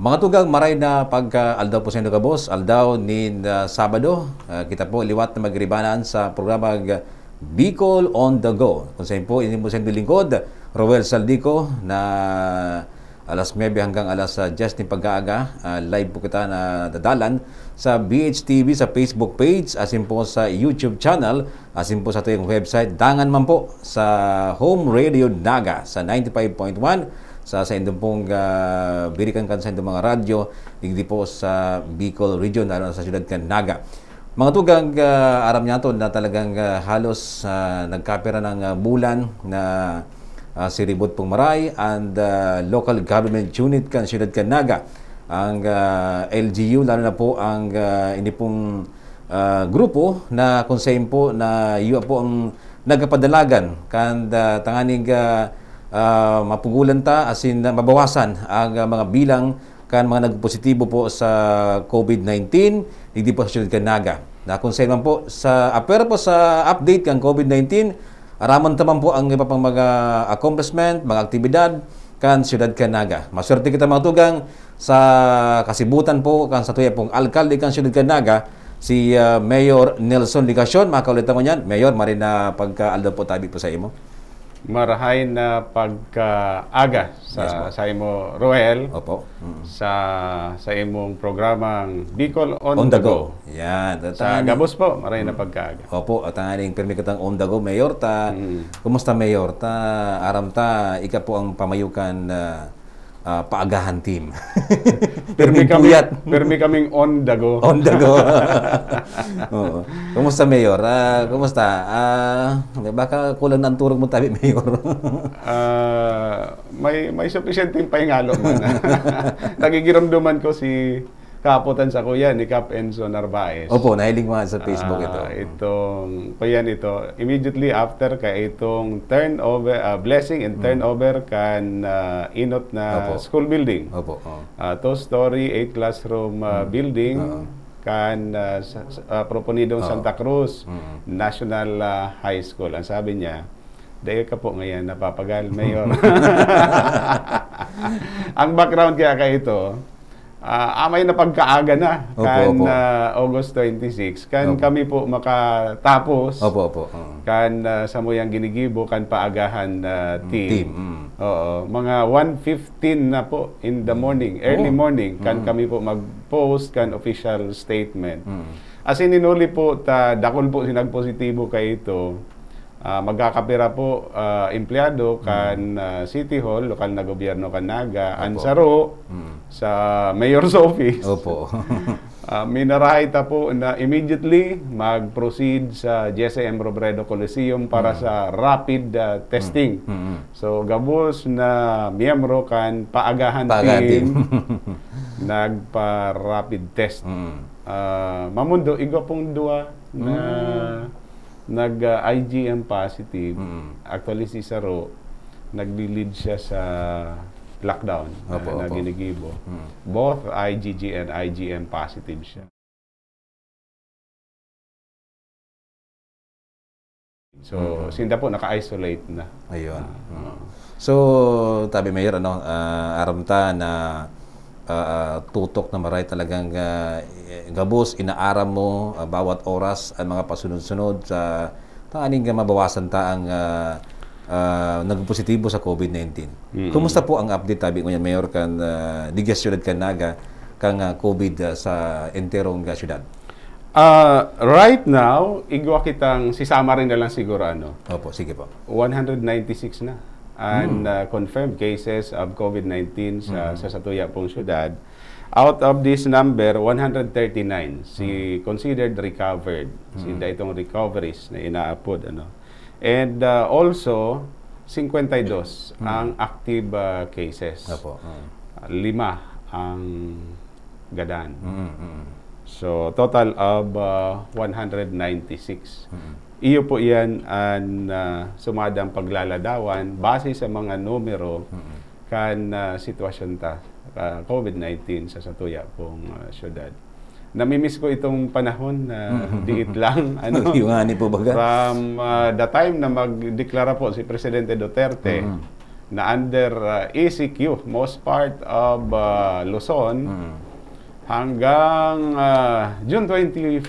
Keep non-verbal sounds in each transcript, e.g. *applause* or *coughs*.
Mga tugang, maray na pagka aldaw po sa inyo ka boss, aldaw ni uh, Sabado, uh, kita po liwat na magribanaan sa programa Bicol on the Go. Kung sa'yo po, ini mo sa lingkod, Rowel Saldico na alas 9 hanggang alas 10 just ni pag-aaga. Uh, live po kita na dadalan sa BHTV sa Facebook page, asin po sa YouTube channel, asin po sa ating website. Dangan man po sa Home Radio Naga sa 95.1 sa sa indong pong uh, ah, birikan kan sa indong mga radyo digdi po sa Bicol region aron sa siyudad kan Naga. Mga tugang uh, aram niyato na talagang uh, halos uh, nagkapira ng uh, bulan na uh, si Ribot Pumaray and uh, local government unit kan siyudad kan Naga ang uh, LGU lalo na po ang uh, ini pong uh, grupo na konsehin po na iyo po ang nagapadalagan kan uh, tanganing uh, uh, mapugulan ta as in mabawasan ang uh, mga bilang kan mga nagpositibo po sa COVID-19 hindi po sa Naga. Na konsay man po sa apero ah, po sa update kan COVID-19 aramon taman po ang iba pang mga accomplishment, mga aktibidad kan Ciudad Kanaga. Maswerte kita mga tugang sa kasibutan po kan sa tuya pong alkalde kan Ciudad Kanaga si uh, Mayor Nelson Ligasyon. Makaulit mo yan. Mayor, marina pagka-aldo po tabi po sa imo marahay na pagkaaga sa yes, sa imo Roel. Opo. Mm-hmm. Sa sa imong programang Bicol on, on the, go. go. Yan. Yeah, sa Gabos po, marahay mm-hmm. na mm. pagkaaga. Opo, at ang pirmi katang on the go mayor ta. Mm-hmm. Kumusta mayor ta? Aram ta ika po ang pamayukan uh, ah, uh, paagahan team. *laughs* pero may kami, pero may kaming on the go. on the go. *laughs* Oo. Kumusta Mayor? Uh, kumusta? Uh, baka kulang ng turog mo tabi *laughs* Mayor. uh, may may sufficient yung pahingalo man. Nagigiramduman ko si kaputan sa kuya ni Cap Enzo Narvaez. Opo, nahiling mga sa Facebook uh, ito. Itong, kuya nito, immediately after ka itong turnover, uh, ah, blessing and turnover hmm. kan uh, inot na Opo. school building. Opo. Oh. Uh, ah, two-story, eight-classroom uh, hmm. building. Uh-oh kan uh, sa, uh, proponidong oh. Santa Cruz mm-hmm. National uh, High School. Ang sabi niya, dahil ka po ngayon, napapagal, Mayor. *laughs* *laughs* ang background kaya ka ito, uh, ah, amay ah, na pagkaaga na kan opo. Uh, August 26 kan opo. kami po makatapos opo opo uh. kan uh, sa moyang ginigibo kan paagahan uh, team, team. Mm. oo mga 1:15 na po in the mm. morning early oh. morning kan mm. kami po mag-post kan official statement mm. as in inuli po ta dakon po sinagpositibo kay ito Uh, magkakapira po uh, empleyado kan uh, City Hall, lokal na gobyerno kan Naga, Ansaro, mm sa Mayor's Office. Opo. uh, *laughs* minarahita po na immediately mag-proceed sa JSM Robredo Coliseum para mm. sa rapid uh, testing. Mm. Mm-hmm. So, gabos na miyembro kan paagahan Paaga team *laughs* nagpa-rapid test. Mm. Uh, mamundo, igo pong dua na mm. nag-IgM uh, positive. Mm. Actually, si Saro, nag lead siya sa lockdown opo, na, na ginigibo. Hmm. Both IgG and IgM positive siya. So, hmm sinda po naka-isolate na. Ayun. Uh, So, tabi mayor ano, uh, aramta na uh, tutok na maray talagang uh, gabos inaaram mo uh, bawat oras ang mga pasunod-sunod sa uh, taaning mabawasan ta ang uh, uh, nagpositibo sa COVID-19. Mm-hmm. Kumusta po ang update tabi ngayon, Mayor, kan uh, ah, Digas Siyudad Kanaga, kang uh, COVID uh, sa enterong uh, siyudad? Uh, right now, igwa kitang sisama rin na lang siguro ano. Opo, sige po. 196 na and mm. uh, confirmed cases of COVID-19 sa, mm. sa Satuya pong siyudad. Out of this number, 139 si mm. considered recovered. Mm. Si hmm. itong recoveries na inaapod ano. And uh, also, 52 mm. ang active uh, cases. Opo. Mm. Uh, lima ang gadaan. Mm, mm, mm, So, total of uh, 196. Mm. Iyo po yan ang uh, sumadang paglaladawan base sa mga numero mm. kan uh, sitwasyon ta uh, COVID-19 sa Satuya pong uh, syudad namimiss ko itong panahon na uh, diit lang. *laughs* Ano, Iwani po baga. From uh, the time na magdeklara po si Presidente Duterte uh-huh. na under uh, ECQ, most part of uh, Luzon, uh-huh. hanggang uh, June 25,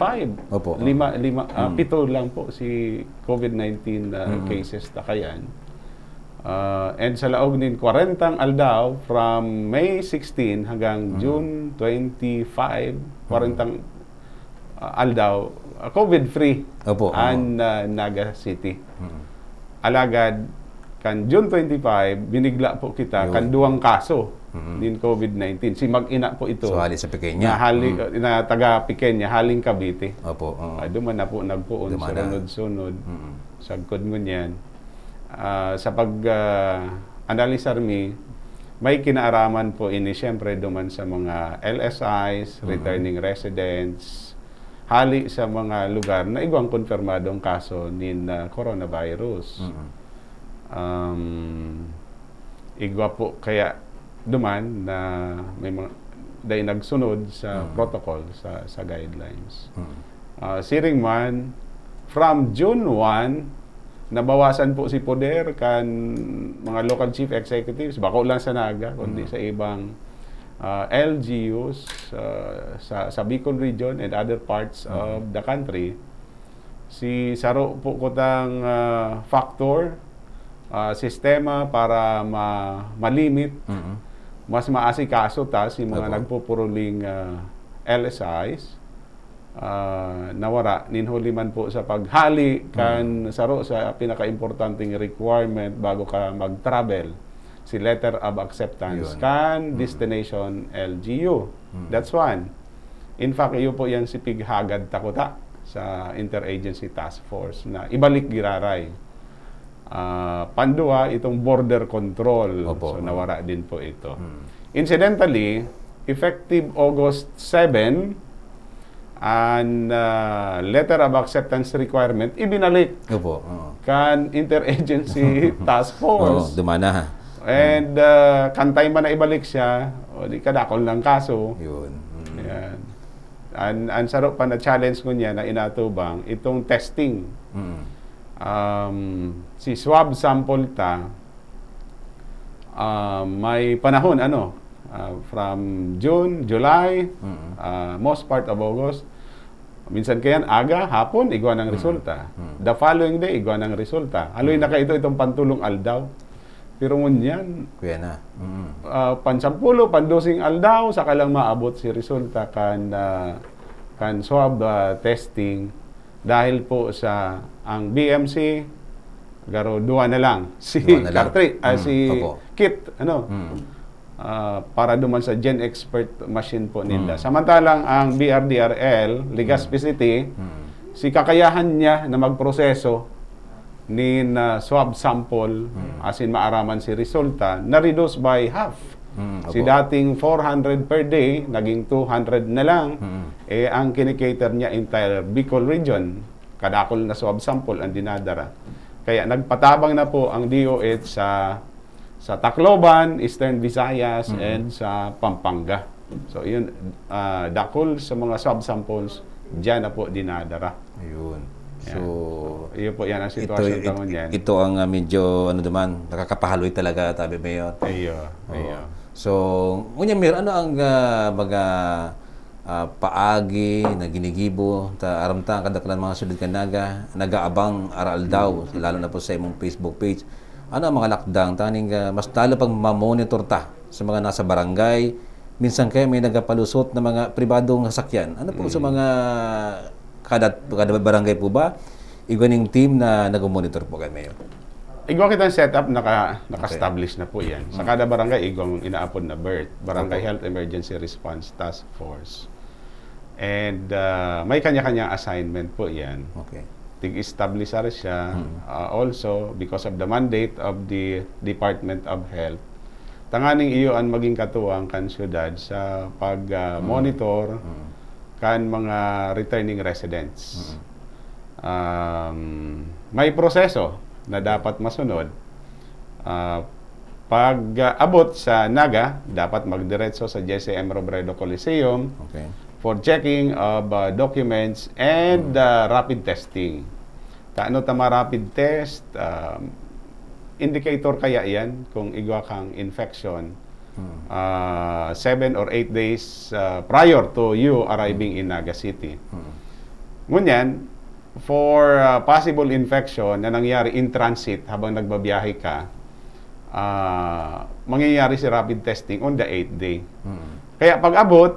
Opo. lima, lima, uh, uh pito lang po si COVID-19 uh, uh-huh. cases na kayan. Uh, and sa laog nin, 40 aldaw from May 16 hanggang uh-huh. June 25 40 uh, Aldao, uh, COVID-free Opo, and uh, Naga City. Mm. Alagad, kan June 25, binigla po kita, Yun. kan duwang kaso mm-hmm. din COVID-19. Si mag-ina po ito. So, hali sa Pequeña. Na, hali, mm-hmm. na taga Pequeña, haling Cavite. Opo. uh duman na po, nagpuon, Dumana. sunod-sunod. Mm-hmm. Sagkod mo niyan. Uh, ah, sa pag-analisar ah, uh, mi, may kinaaraman po ini siyempre duman sa mga LSIs, mm-hmm. returning mm-hmm. residents, hali sa mga lugar na igwang konfirmadong kaso ni uh, coronavirus. Mm-hmm. Um, igwa po kaya duman na may mga dahil nagsunod sa mm-hmm. protocol, sa, sa guidelines. Mm-hmm. Uh, siring man, from June 1 nabawasan po si poder kan mga local chief executives, bako lang sa Naga, mm. kundi mm-hmm. sa ibang uh, ah, LGUs uh, ah, sa, sa Bicol region and other parts mm-hmm. of the country. Si Saro po ko tang uh, factor, uh, sistema para ma, malimit, mm-hmm. mas maasikaso ta si mga Apo. nagpupuruling uh, LSIs uh, nawara ninhuli man po sa paghali kan mm. saro sa pinakaimportanteng requirement bago ka mag-travel si letter of acceptance kan mm. destination LGU mm. that's one in fact iyo po yan si Pighagad Takuta sa interagency task force na ibalik giraray uh, pandua itong border control Opo. so nawara din po ito mm. incidentally effective August 7 and uh, ah, letter of acceptance requirement, ibinalik. Opo. Oo. Kan interagency *laughs* task force. Oo, dumana. And uh, ah, kantay man na ibalik siya, o di kadakol lang kaso. Yun. Mm. Yan. and ang sarap pa na challenge ko niya na inatubang, itong testing. Mm. Um, si swab sample ta, um, may panahon, ano, Ah, from June, July, mm-hmm. uh, most part of August. Minsan kaya aga, hapon, igwa ng mm-hmm. resulta. Mm-hmm. The following day, igwa ng resulta. Aloy mm-hmm. na kayo itong pantulong aldaw. Pero ngunyan, kuya na. Mm-hmm. Uh, pansampulo, pandosing aldaw, saka lang maabot si resulta kan uh, kan swab uh, testing dahil po sa ang BMC garo duwa na lang *laughs* si dua na lang. Cartri, uh, si Opo. Kit ano mm uh, para duman sa gen expert machine po nila. Hmm. Samantalang ang BRDRL, Legazpi hmm. City, hmm. si kakayahan niya na magproseso ni na uh, swab sample hmm. as in maaraman si resulta na reduce by half. Hmm, si dating 400 per day, naging 200 na lang. Hmm. Eh, ang kinikater niya entire Bicol region, kadakol na swab sample ang dinadara. Kaya nagpatabang na po ang DOH sa sa Tacloban, Eastern Visayas, mm-hmm. and sa Pampanga. So, yun, uh, dakol sa mga subsamples, dyan na po dinadara. Ayun. Yan. So, so, yun po yan ang sitwasyon ito, taon yan. Ito ang uh, medyo, ano naman, nakakapahaloy talaga, tabi Mayor. Ayo, oh. So, unya Mayor, ano ang uh, ah, mga uh, paagi na ginigibo ta aramta ang kadaklan mga sudod kanaga nagaabang aral daw mm-hmm. lalo na po sa imong Facebook page ano ang mga lakdang taning uh, ah, mas talo pag mamonitor ta sa mga nasa barangay minsan kaya may nagapalusot na mga pribadong sasakyan ano po mm. sa mga kada, kada barangay po ba iganing team na nagmo-monitor po kay Mayor Igwa kita ang setup, naka, naka-establish okay. na po yan. Sa mm. kada barangay, igwang inaapon na BERT, Barangay okay. Health Emergency Response Task Force. And uh, may kanya kanyang assignment po yan. Okay tig establish siya. Hmm. Uh, also, because of the mandate of the Department of Health, tanganing iyo ang maging katuwang kan syudad sa pag-monitor uh, hmm. hmm. kan mga returning residents. Hmm. Um, may proseso na dapat masunod. Uh, pag uh, abot sa Naga, dapat magdiretso sa JCM Robredo Coliseum. Okay for checking of uh, documents and mm. uh, rapid testing. Taano tama rapid test, um, indicator kaya yan kung igwa kang infection mm. uh, seven or eight days uh, prior to you mm. arriving in Naga City. Ngunyan, for uh, possible infection na nangyari in transit habang nagbabiyahe ka, uh, mangyayari si rapid testing on the 8th day. Kaya pag abot,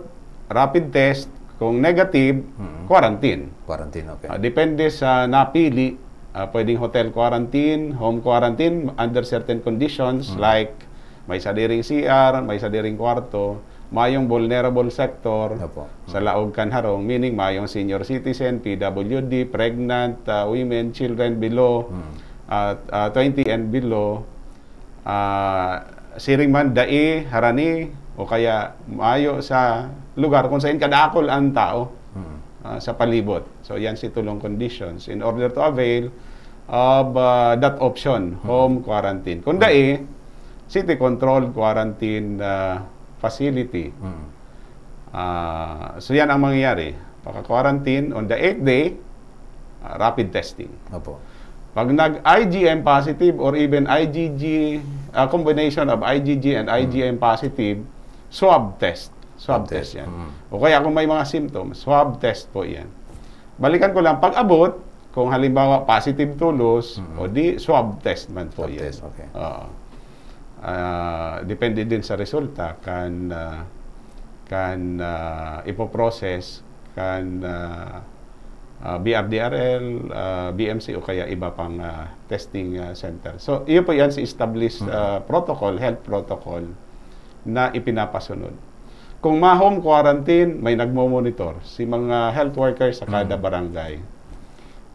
rapid test, kung negative, mm-hmm. quarantine. Quarantine, okay. Uh, depende sa napili, uh, pwedeng hotel quarantine, home quarantine under certain conditions mm-hmm. like may sadiring CR, may sadiring kwarto, mayong vulnerable sector Opo. sa laog kanharong, meaning mayong senior citizen, PWD, pregnant, uh, women, children below mm-hmm. uh, uh, 20 and below, uh, siring man, dai, harani, o kaya ayo sa lugar kung saan kadakol ang tao uh, sa palibot. So yan si tulong conditions in order to avail of uh, that option, hmm. home quarantine. Kung dae, city control quarantine uh, facility. Uh, so yan ang mangyayari. Pagka-quarantine on the 8th day, uh, rapid testing. Opo. Pag nag-IgM positive or even IgG, uh, combination of IgG and IgM positive, swab test. Swab test, test yan. Mm. O kaya kung may mga symptoms, swab test po yan. Balikan ko lang, pag abot, kung halimbawa positive tulos, mm-hmm. o di swab test man po swab yan. Test, okay. Oo. Uh, depende din sa resulta, kan uh, kan uh, ipoprocess, kan uh, uh, BRDRL, uh, BMC o kaya iba pang uh, testing uh, center. So, iyo po yan si established uh, protocol, health protocol na ipinapasunod. Kung ma-home quarantine, may nagmo-monitor si mga health workers sa kada mm. barangay.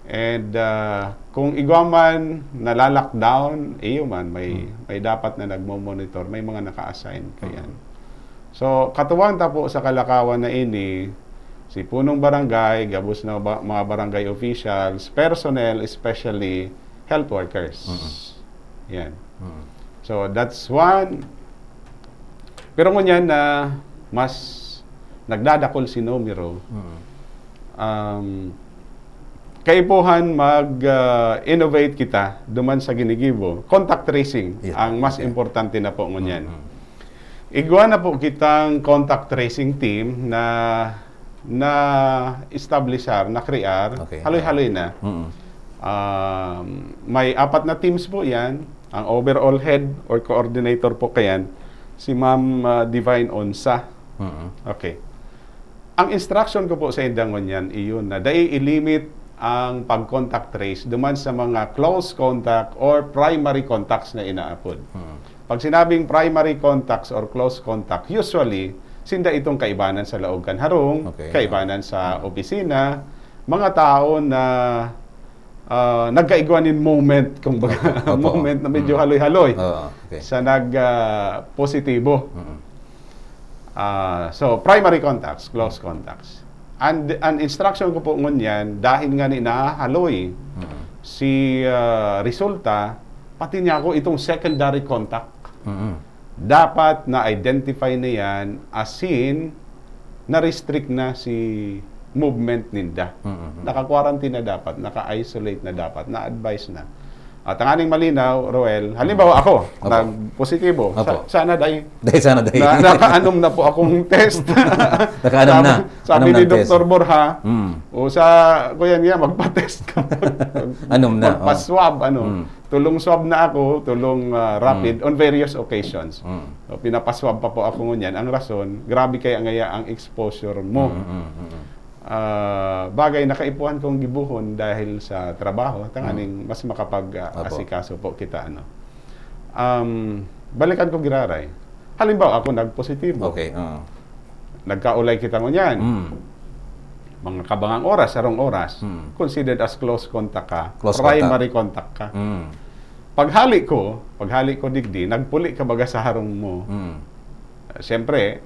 And uh, kung igwaman nalalockdown, iyo man, may, mm. may dapat na nagmo-monitor, may mga naka-assign mm. kayan. So, katuwang tapo sa kalakawan na ini, si punong barangay, gabos na ba, mga barangay officials, personnel, especially health workers. Uh-huh. Yan. Uh-huh. So, that's one pero ngunyan na uh, mas nagdadakol si Nomiro, um, kaipuhan mag-innovate uh, kita duman sa ginigibo, contact tracing yeah. ang mas importante na po ngunyan. mm Igwa na po kitang contact tracing team na na establishar, na create, okay. haloy-haloy na. Mm-hmm. Um, may apat na teams po yan. Ang overall head or coordinator po kayan si Ma'am uh, Divine Onsa. Uh-huh. Okay. Ang instruction ko po sa Indangon yan, iyon na dai ilimit ang pag-contact trace duman sa mga close contact or primary contacts na inaapod. Uh-huh. Pag sinabing primary contacts or close contact, usually, sinda itong kaibanan sa laog kanharong, okay. kaibanan sa uh-huh. opisina, mga tao na uh, ah, nagkaigwanin moment, kung baga, Opo. *laughs* moment na medyo haloy-haloy oh, okay. sa nag-positibo. Ah, uh, mm uh, ah, so, primary contacts, close contacts. And an instruction ko po ngon yan, dahil nga ni nahaloy mm si uh, resulta, pati niya ako itong secondary contact. Mm -hmm. Dapat na-identify na yan as in, na-restrict na si movement ninda. Mm-hmm. Naka-quarantine na dapat, naka-isolate na dapat, na-advise na. At ang aning malinaw, Roel, halimbawa ako, Opo. nag-positibo, Opo. Sa- sana day. *laughs* Day, sana day. Na, nakaanom na po akong *laughs* test. *laughs* nakaanom na. Sabi, sabi ni Dr. Borja, mm. o sa kuya niya, magpa-test ka. anom na. Magpa-swab, oh. ano. Mm. Tulong swab na ako, tulong uh, rapid mm. on various occasions. Mm. So, pinapaswab pa po ako ngunyan. Ang rason, grabe kay ang, ang exposure mo. Mm, mm, uh, bagay nakaipuhan kong gibuhon dahil sa trabaho tanganing mm. mas makapag asikaso po kita ano um, balikan ko giraray halimbawa ako nagpositibo okay uh. nagkaulay kita mo niyan mm. mga kabangang oras sarong oras mm. considered as close contact ka close primary contact, ka mm. paghali ko paghali ko digdi nagpuli ka baga sa harong mo mm. Uh, Siyempre,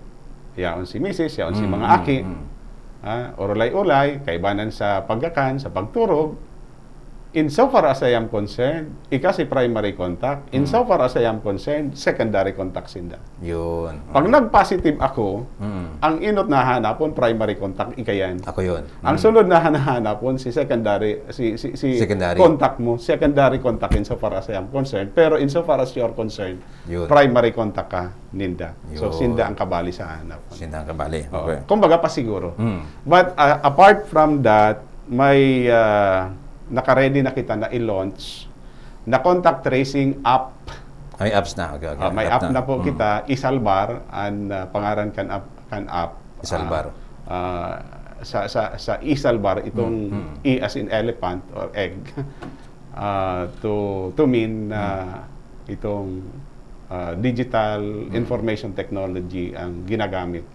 yaon si misis, yaon mm, si mga mm, aki. Mm, mm ah, oralay-ulay, kaibanan sa paggakan, sa pagturog, Insofar as I am concerned, ika si primary contact. Hmm. Insofar mm. as I am concerned, secondary contact sinda. that. Yun. Pag mm. nag-positive ako, mm. ang inot na hanapon, primary contact, ika yan. Ako yun. Mm. Ang hmm. sunod na hanapon, si secondary, si, si, si secondary. contact mo, secondary contact far as I am concerned. Pero insofar as you're concerned, yun. primary contact ka, ninda. Yun. So, sinda ang kabali sa hanapon. Sinda ang kabali. Okay. Kung baga pa siguro. Mm. But uh, apart from that, may... Uh, nakaready na kita na i-launch na contact tracing app. May apps na. Okay, okay. Uh, may app, app na. na po mm. kita, Isalbar, ang uh, ah, pangaran kan app. Kan app Isalbar. Uh, uh, sa, sa, sa Isalbar, itong mm, mm. E as in elephant or egg, uh, *laughs* to, to mean uh, itong uh, digital mm. information technology ang ginagamit.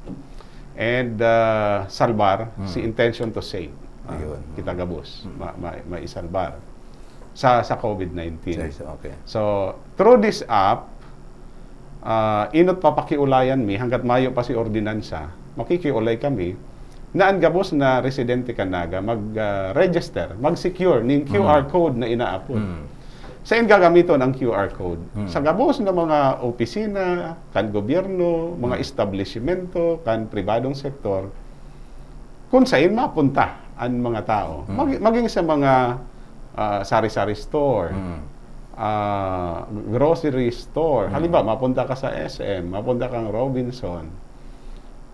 And uh, Salbar, mm. si intention to save. Ah. Ayun. Kita gabos, hmm ma- ma- maisalbar sa sa COVID-19. Okay. So, through this app, uh, inot papakiulayan mi hanggat mayo pa si ordinansa, makikiulay kami na ang gabos na residente ka naga mag-register, ah, uh, mag-secure ning QR hmm code na inaapod. Mm-hmm. Saan gagamiton ang QR code? hmm Sa gabos ng mga opisina, kan gobyerno, mga mm. establishmento, kan pribadong sektor, kung saan mapunta ang mga tao. Mm. Mag, maging sa mga uh, sari-sari store, mm. uh, grocery store. Mm. Halimbawa, mapunta ka sa SM, mapunta kang Robinson.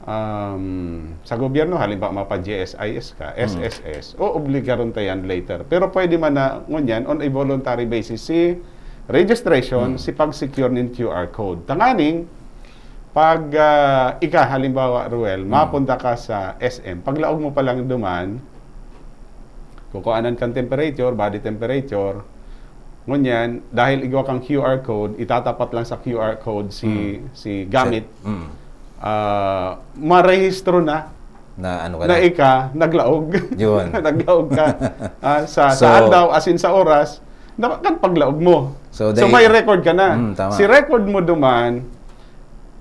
Um, sa gobyerno, halimbawa, mapa-GSIS ka, SSS. Mm. O obligaron tayo yan later. Pero pwede man na ngunyan on a voluntary basis si registration, mm. si pag-secure ng QR code. Tanganing, pag uh, ah, ikahalimbawa, Ruel, hmm. mapunta ka sa SM, paglaog mo pa lang duman, kukuanan kang temperature, body temperature, ngunyan, dahil igwa kang QR code, itatapat lang sa QR code si mm. si gamit. Mm. Uh, marehistro na na ano ka na, na ika naglaog. Yun. *laughs* naglaog ka uh, *laughs* sa so, saan daw as in sa oras dapat paglaog mo. So, so may record ka na. Mm, Si record mo duman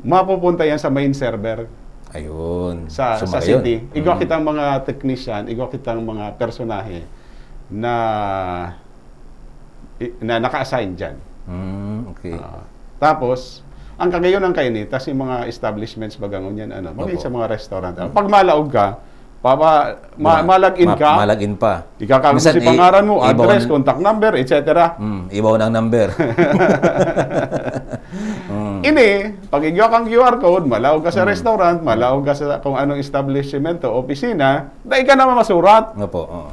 mapupunta yan sa main server. Ayun. Sa, Sumaya sa city. Yun. Igwa mm. kitang mga technician, igwa kitang mga personahe na na naka-assign dyan. Mm, okay. Uh, tapos, ang kagayon ng kainitas, yung mga establishments bagangon yan, ano, mga sa mga restaurant. Mm. Pag malaog ka, Papa, ma, malag-in ka. ma, ka. in pa. Ikakagod si pangaran mo, address, ng, contact number, etc. Mm, ibaw ng number. *laughs* ini, pagigyo kang QR code, malaw ka sa mm. restaurant, malaw ka sa kung anong establishmento, opisina, dahil ka naman masurat. po, oo.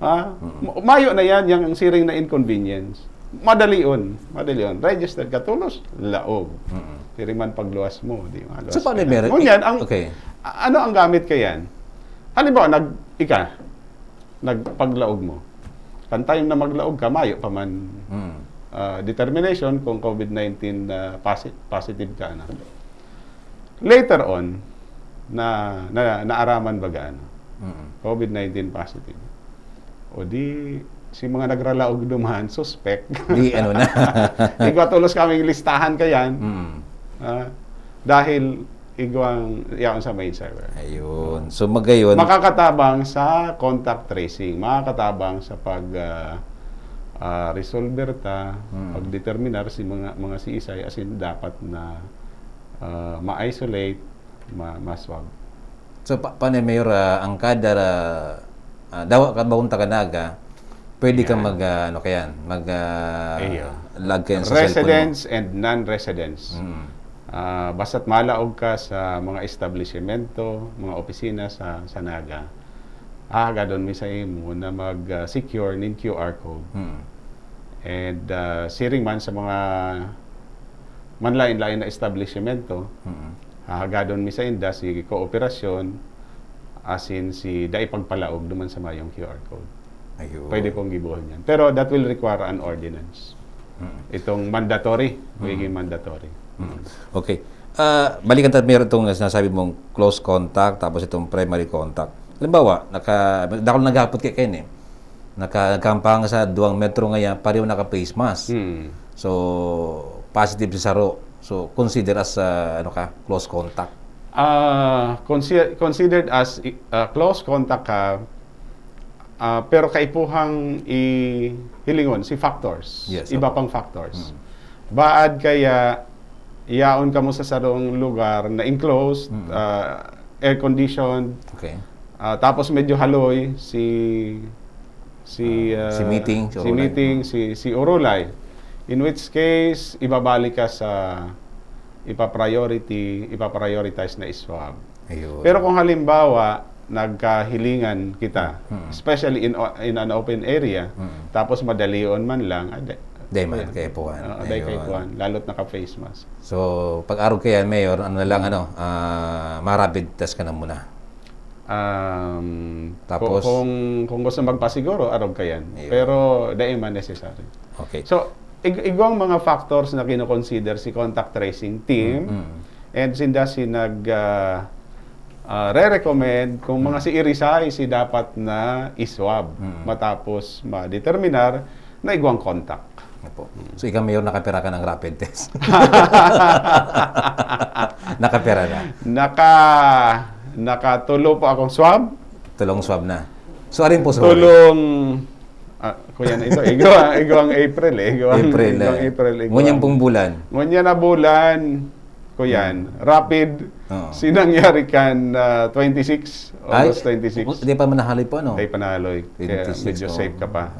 Ha? Mm-mm. Mayo na yan, yung siring na inconvenience. Madali yun. Madali yun. Registered ka, tulos, laog. Mm-mm. Siri man pagluwas mo, di ba? So, paano meron? Ngunyan, ang, okay. ano ang gamit ka yan? Halimbawa, nag, ika, nagpaglaog mo. Kantayong na maglaog ka, mayo pa man. Mm uh, determination kung COVID-19 uh, posit- positive ka na. Later on, na, na naaraman ba gaano? mm-hmm. COVID-19 positive. O di, si mga nagralaog duman, suspect. Di, ano na. *laughs* Igwatulos kaming listahan ka yan. Mm. Uh, dahil igwang yaon sa main server. Ayun. So magayon. Makakatabang sa contact tracing, makakatabang sa pag uh, uh, resolver ta, mm. pagdeterminar si mga mga si CSI as in dapat na uh, ma-isolate, ma maswag. So pa panay mayor uh, ang kada uh, dawa ka baon kanaga, pwede yeah. kang mag uh, ano kayan, mag uh, Eyo. lag sa Residents and non-residents. Mm. Uh, basta't malaog ka sa mga establishmento, mga opisina sa sa Naga, aga doon mi sa imo na mag-secure uh, nin QR code. Mm and uh, sharing man sa mga manlain-lain na establishmento, mm-hmm. hahagadon mi sa inda si kooperasyon in si dai pagpalaog duman sa mayong QR code. Ayun. Pwede pong gibuhon yan. Pero that will require an ordinance. Mm-hmm. Itong mandatory, mm-hmm. mandatory. Mm-hmm. Okay. Uh, balikan tayo meron itong sinasabi mong close contact tapos itong primary contact. Halimbawa, naka, dahil naghapot kay Ken naka, sa duwang metro ngaya pareho naka face mask. Hmm. So positive si Saro. So consider as uh, ano ka close contact. Uh, ah, consider, considered as uh, close contact ka uh, pero kaipuhang ihilingon si factors. Yes, Iba okay. pang factors. Hmm. Baad kaya iaon ka mo sa sarong lugar na enclosed, hmm. uh, air conditioned. Okay. Uh, tapos medyo haloy si si uh, si meeting, si, si Orolay. meeting, si si Orolay. In which case ibabalik ka sa ipa-priority, ipa-prioritize na iswab. Pero kung halimbawa nagkahilingan kita, hmm. especially in in an open area, hmm. tapos madali man lang, ade, ah, Day man, kay Puan. Uh, ah, day kay Puan, lalot naka-face mask. So, pag araw kayan, Mayor, ano lang, ano, uh, ah, marapid test ka na muna. Um, Tapos, kung, kung gusto magpasiguro, arog ka yan. Yun. Pero, daima necessary. Okay. So, ig- igwang mga factors na kinoconsider si contact tracing team mm-hmm. and sinda si nag uh, uh, re-recommend kung mga mm-hmm. si Irisay si dapat na iswab mm-hmm. matapos ma-determinar na igwang contact. Opo. So, ikaw mayor, nakapira ka ng rapid test. *laughs* *laughs* nakapera na. Naka... Nakatulo po akong swab. Tulong swab na. So, arin po sa Tulong... Ah, kuya na ito. Igo, *laughs* igo ang April eh. Igo ang April. Igo ang eh. April. Igo Ngunyan pong bulan. Ngunyan na bulan. Kuyan. Hmm. Rapid. Oo. Sinangyari kan ah, 26. August 26. Hindi pa manahali po, no? Ay panaloy. 26, medyo oh. safe ka pa.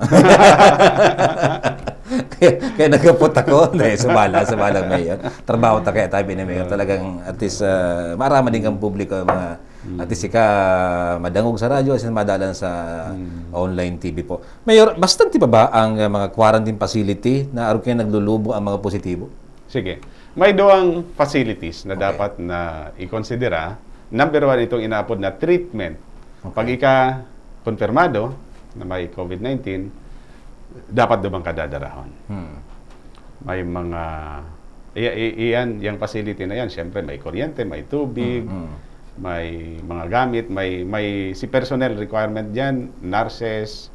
*laughs* kaya, kaya nagkapot ako. Dahil *laughs* sumala, sumala mayor. Trabaho ta kaya tayo ni mayor. Talagang at least ah, marama din ang publiko mga Mm. At isika madangog sa radyo at madalan sa mm. online TV po. Mayor, bastante pa ba ang eh, mga quarantine facility na aron kayo naglulubo ang mga positibo? Sige. May doang facilities na okay. dapat na ikonsidera. Number one, itong inapod na treatment. Okay. Pag ika konfirmado na may COVID-19, dapat dumang kadadarahon. Hmm. May mga... Iyan, yung facility na yan, syempre may kuryente, may tubig, hmm. hmm may mga gamit, may may si personnel requirement diyan, nurses,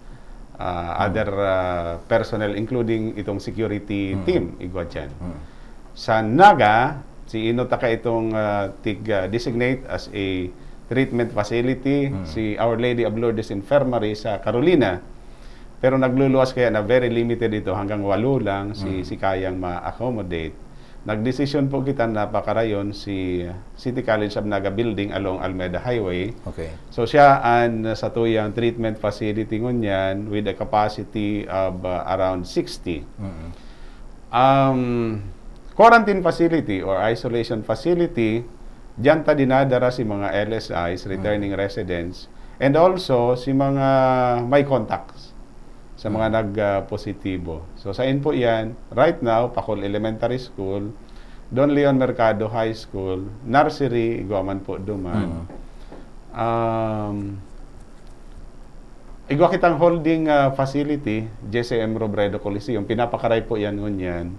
uh, hmm. other uh, personnel including itong security hmm. team igwa diyan. Hmm. Sa Naga, si Inotaka itong uh, tig uh, designate as a treatment facility hmm. si Our Lady of Lourdes Infirmary sa Carolina. Pero nagluluwas kaya na very limited ito hanggang walo lang si hmm. si kayang ma-accommodate. Nagdesisyon po kita na pakarayon si City College of Naga Building along Almeda Highway. Okay. So siya ang sa tuyang treatment facility ngunyan with a capacity of uh, around 60. Mm-hmm. Um, quarantine facility or isolation facility, diyan ta dinadara si mga LSIs, returning mm-hmm. residents, and also si mga may contact sa mga nagpositibo. so sa po yan, right now, Pakol Elementary School, Don Leon Mercado High School, Nursery, Iguaman po Duman. Mm-hmm. Um, igwa kitang holding uh, facility, JCM Robredo Coliseum, pinapakaray po yan nun yan.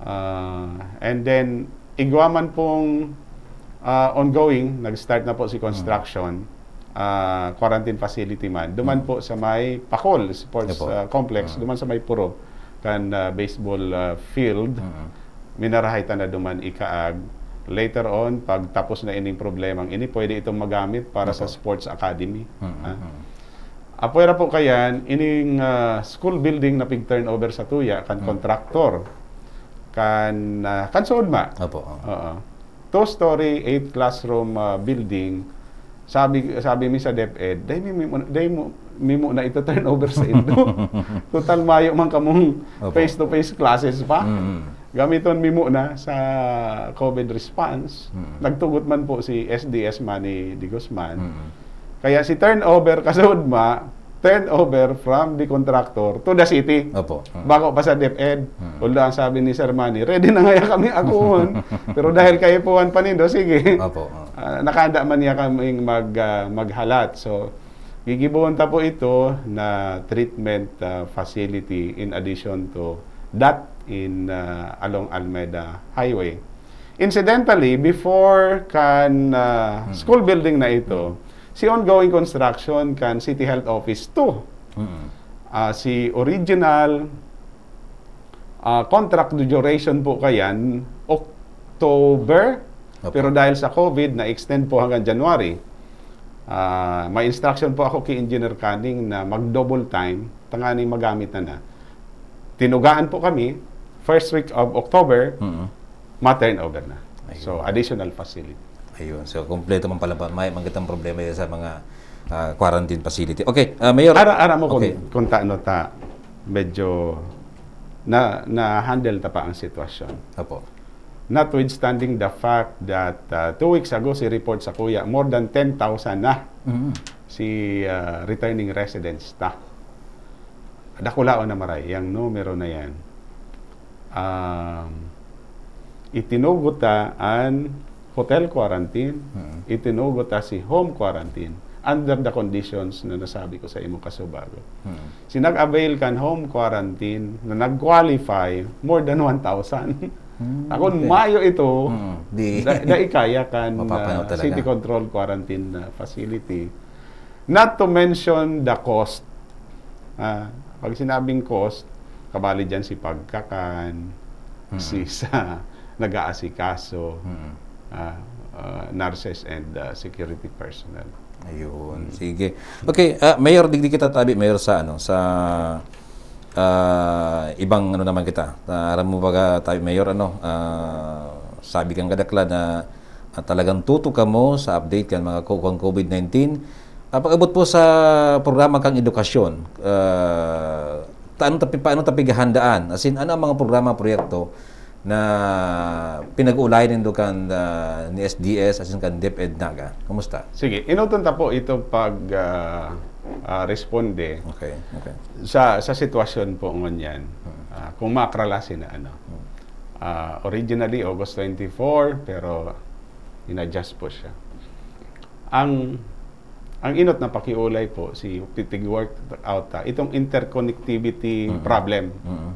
Uh, and then, igwaman pong uh, ongoing, nag-start na po si construction. hmm uh, quarantine facility man, duman hmm. po sa may Pakol Sports uh, Complex, hmm. duman sa may Puro, kan uh, baseball uh, field, hmm. minarahay ta na duman ikaag. Later on, pag tapos na ining problemang ini, pwede itong magamit para sa sports academy. Uh-huh. Apoyra po kayan, ining uh, school building na pig turnover sa tuya, kan hmm. contractor, kan, uh, kan sood ma. Opo. uh Two-story, eight-classroom uh, building, sabi sabi mi sa DepEd, dai mi dai mo mi mo na ito turn over sa indo. *laughs* Total mayo man kamong face to face classes pa. Mm-hmm. Gamiton mi mo na sa COVID response. Mm-hmm. Nagtugot man po si SDS Manny Di Guzman. Mm-hmm. Kaya si turnover *laughs* kasud ma turnover from the contractor to the city. Opo. Mm-hmm. Bako pa sa DepEd. Mm-hmm. Although ang sabi ni Sir Manny, ready na nga kami akuon. *laughs* Pero dahil kayo po ang panindo, sige. Opo uh, ah, nakanda man niya kaming mag, uh, maghalat. So, gigibuon ta po ito na treatment uh, facility in addition to that in uh, along Almeda Highway. Incidentally, before kan uh, hmm school building na ito, si ongoing construction kan City Health Office 2. hmm Uh, si original uh, contract duration po kayan October Opo. Pero dahil sa COVID, na-extend po hanggang January, uh, may instruction po ako kay Engineer Canning na mag-double time, tangani magamit na na. Tinugaan po kami, first week of October, mm-hmm. ma-turn over na. Ayun. So, additional facility. Ayun. So, kompleto man pala may magandang problema sa mga uh, quarantine facility. Okay, uh, Mayor. Ara, ara mo okay. kung, kung ta, ano, ta, medyo na na handle ta pa ang sitwasyon. Opo notwithstanding the fact that uh, two weeks ago si report sa kuya, more than 10,000 na mm-hmm. si uh, returning residents ta Dakulaon na maray, yang numero na yan. Um, itinugot an hotel quarantine, mm-hmm. itinugot si home quarantine under the conditions na nasabi ko sa imo kasubago. Hmm. Sinag-avail kan home quarantine na nag-qualify more than 1,000. *laughs* Hmm, Ako, okay. Mayo ito, hmm, di. Da, kan City Control Quarantine uh, Facility. Not to mention the cost. Uh, pag sinabing cost, kabali dyan si pagkakan, hmm. si sa *laughs* nag-aasikaso, hmm. uh, uh, nurses and uh, security personnel. Ayun, hmm. sige. Okay, uh, Mayor, digdi kita tabi, Mayor, sa ano, sa uh, ibang ano naman kita. Uh, alam mo ba tayo mayor ano, uh, sabi kang kadakla na uh, talagang tutok ka mo sa update kan mga COVID-19. Uh, pag-abot po sa programa kang edukasyon, uh, paano, tapi, paano tapigahandaan? As in, ano ang mga programa, proyekto na pinag-ulayan nito kan uh, ni SDS as in kan DepEd Naga? Kumusta? Sige, inutunta po ito pag uh, uh, responde okay, okay. sa sa sitwasyon po ngon yan. Uh, ah, kung makralase na ano. Uh, originally August 24 pero inadjust po siya. Ang ang inot na pakiulay po si Pitig work out uh, itong interconnectivity uh-huh. problem. Uh-huh.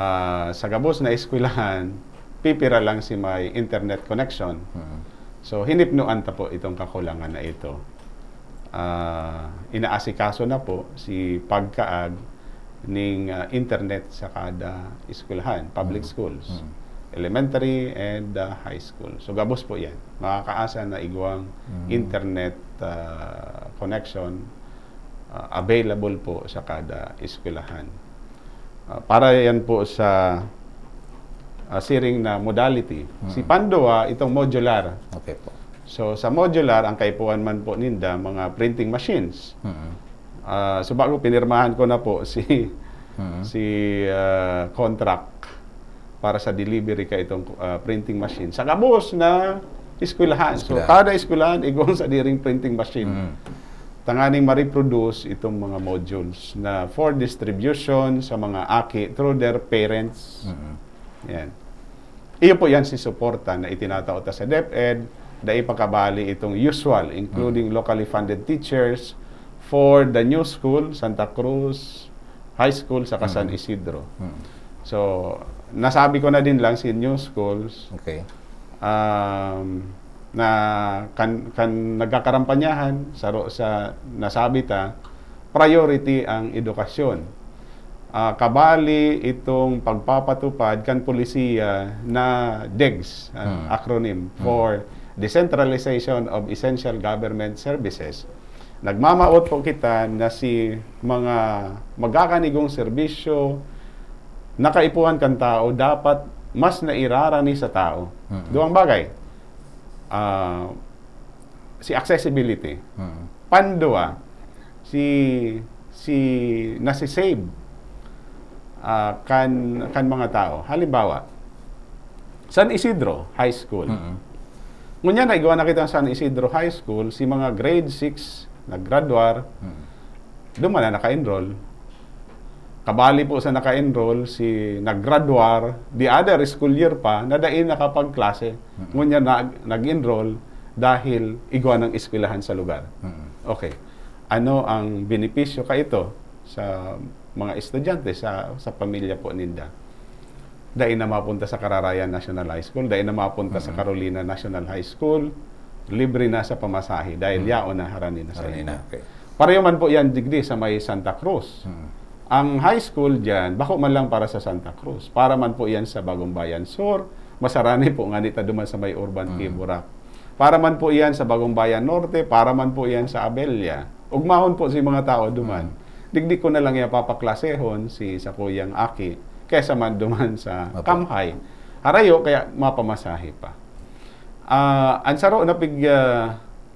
Uh, sa gabos na eskwelahan, pipira lang si may internet connection. Uh-huh. So hinipnuan ta po itong kakulangan na ito uh, inaasikaso na po si pagkaag ning uh, internet sa kada eskulahan, public mm. schools, mm. elementary and uh, high school. So gabos po 'yan. Makakaasa na igwang mm. internet uh, connection uh, available po sa kada eskulahan. Uh, para 'yan po sa uh, sharing na modality. Mm. Si Pandoa itong modular. Okay po. So sa modular, ang kaipuan man po ninda, mga printing machines. Mm-hmm. Uh, so bago pinirmahan ko na po *laughs* si mm-hmm. si uh, contract para sa delivery ka itong uh, printing machine. Sa kabos na iskulahan. So kada iskulahan, igong *laughs* sa diring printing machine. Mm-hmm tanganing ma-reproduce itong mga modules na for distribution sa mga aki through their parents. Mm-hmm. Yan. Iyo po yan si suporta na itinatao ta sa DepEd dai pakabali itong usual including locally funded teachers for the new school Santa Cruz High School sa San mm-hmm. Isidro. Mm-hmm. So nasabi ko na din lang si new schools. Okay. Um, na kan, kan nagkakarampanyahan sa sa ta, priority ang edukasyon uh, kabali itong pagpapatupad kan polisiya na DEGS, uh, ah, mm. acronym mm. for hmm decentralization of essential government services, nagmamaot po kita na si mga magkakanigong serbisyo, nakaipuhan kang tao, dapat mas nairarani sa tao. Mm-hmm. Duwang bagay, uh, si accessibility. Mm-hmm. Pandua, si si nasi-save uh, ah, kan kan mga tao. Halimbawa, San Isidro High School. Mm-hmm Ngunyan, nagawa na kita sa San Isidro High School, si mga grade 6 na graduar hmm. doon man na naka-enroll. Kabali po sa naka-enroll, si nag-graduar, the other school year pa, nadain nakapagklase. Hmm. Ngunyan, nag- nag-enroll dahil igwa ng eskwelahan sa lugar. Hmm. Okay. Ano ang benepisyo ka ito sa mga estudyante sa sa pamilya po ninda? Dahil na mapunta sa Kararayan National High School, dahil na mapunta mm-hmm. sa Carolina National High School, libre na sa pamasahe dahil mm-hmm. yaon na harani na sa inyo. Okay. Pareho man po yan degree sa may Santa Cruz. Mm-hmm. Ang high school dyan, bako man lang para sa Santa Cruz. Para man po yan sa Bagong Bayan Sur, masarani po nga nita duman sa may Urban mm-hmm. Kiburak. Para man po yan sa Bagong Bayan Norte, para man po yan sa Abelia. Ugmahon po si mga tao duman. Mm. Digdi ko na lang yung papaklasehon si sa kuyang Aki kesa man duman sa Apo. kamhay. Harayo, kaya mapamasahe pa. Uh, ah, ang saro na pig uh, ah,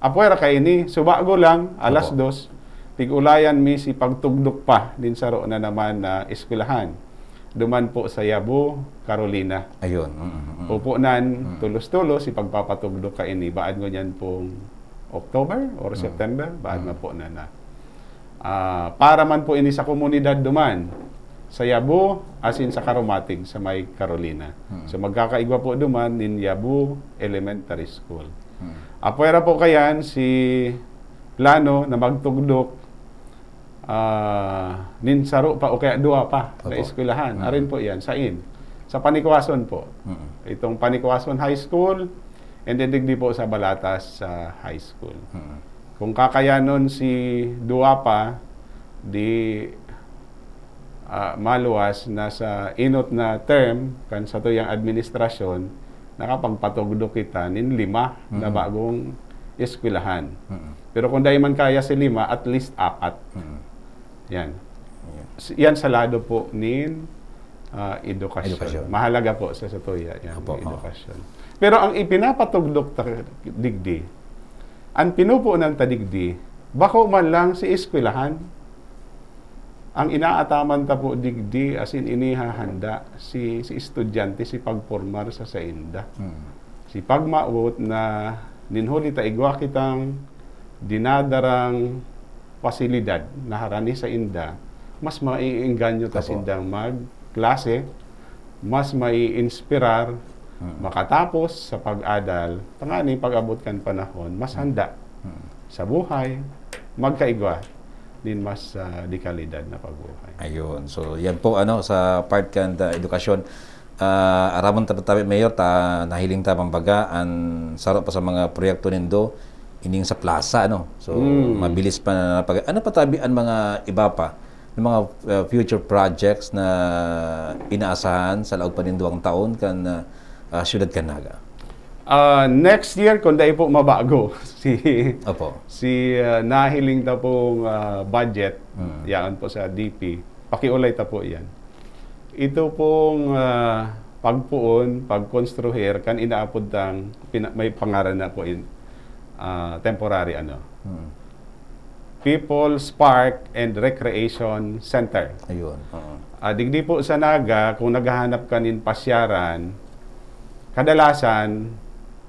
apuera kay ini, subago lang, alas Apo. dos, pigulayan mi si pagtugdok pa din saro na naman na uh, eskwelahan. Duman po sa Yabo, Carolina. Ayun. Mm-hmm. Pupunan, mm, mm. mm-hmm. tulos-tulos, si pagpapatugdok ka ini. Baad ko niyan pong October or mm-hmm. September, baad mm. na po na na. Uh, para man po ini sa komunidad duman, sa Yabu as in sa Karumatig sa May Carolina. Hmm. So magkakaigwa po duman in Yabu Elementary School. Hmm. Apwera po kayan si Plano na magtugdok uh, ah, ninsaro pa o kaya dua pa Opo. na eskwelahan. Hmm. Arin po yan, sa in. Sa Panikwason po. Hmm. Itong Panikwason High School and then digdi po sa Balatas sa uh, High School. Hmm. Kung kakayanon si Duapa, di uh, maluwas na sa inot na term kan sa tuyang administrasyon nakapagpatugdo kita nin lima mm-hmm. na bagong eskwelahan. Mm-hmm. Pero kung dahil man kaya si lima, at least apat. Mm-hmm. Yan. Yeah. Yan salado po nin uh, edukasyon. edukasyon. Mahalaga po sa Satuya yan, Apo, edukasyon. Oh. Pero ang ipinapatugdok ta digdi, ang pinupo ng tadigdi, bako man lang si eskwelahan, ang inaataman ta po digdi as in inihahanda si si estudyante si pagpormar sa sainda. Hmm. Si pagmaot na ninhuli ta igwa kitang dinadarang pasilidad na harani sa inda, mas maiinganyo ta sindang mag klase mas maiinspirar hmm. makatapos sa pag-adal, tangani pag kan panahon, mas hmm. handa hmm. sa buhay, magkaigwa din mas uh, ah, dekalidad na pagbuhay. Ayun. So, yan po ano sa part kan uh, edukasyon. Uh, ah, aramon tapatabi mayor ta nahiling ta pambaga an sarap pa sa mga proyekto nindo ining sa plaza ano. So, mm. mabilis pa na napag ano patabi an mga iba pa ng mga uh, future projects na inaasahan sa laog pa nindo ang taon kan uh, uh, siyudad Kanaga. Uh, next year, kung dahil po mabago *laughs* si, Opo. si uh, nahiling ta pong uh, budget, mm. yan po sa DP, pakiulay ta po yan. Ito pong uh, pagpuon, pagkonstruher, kan inaapod tang, pina, may pangaran na po in, uh, temporary ano. Mm. People's Park and Recreation Center. Ayun. Uh-huh. Uh, digdi po sa Naga, kung naghahanap kanin pasyaran, kadalasan,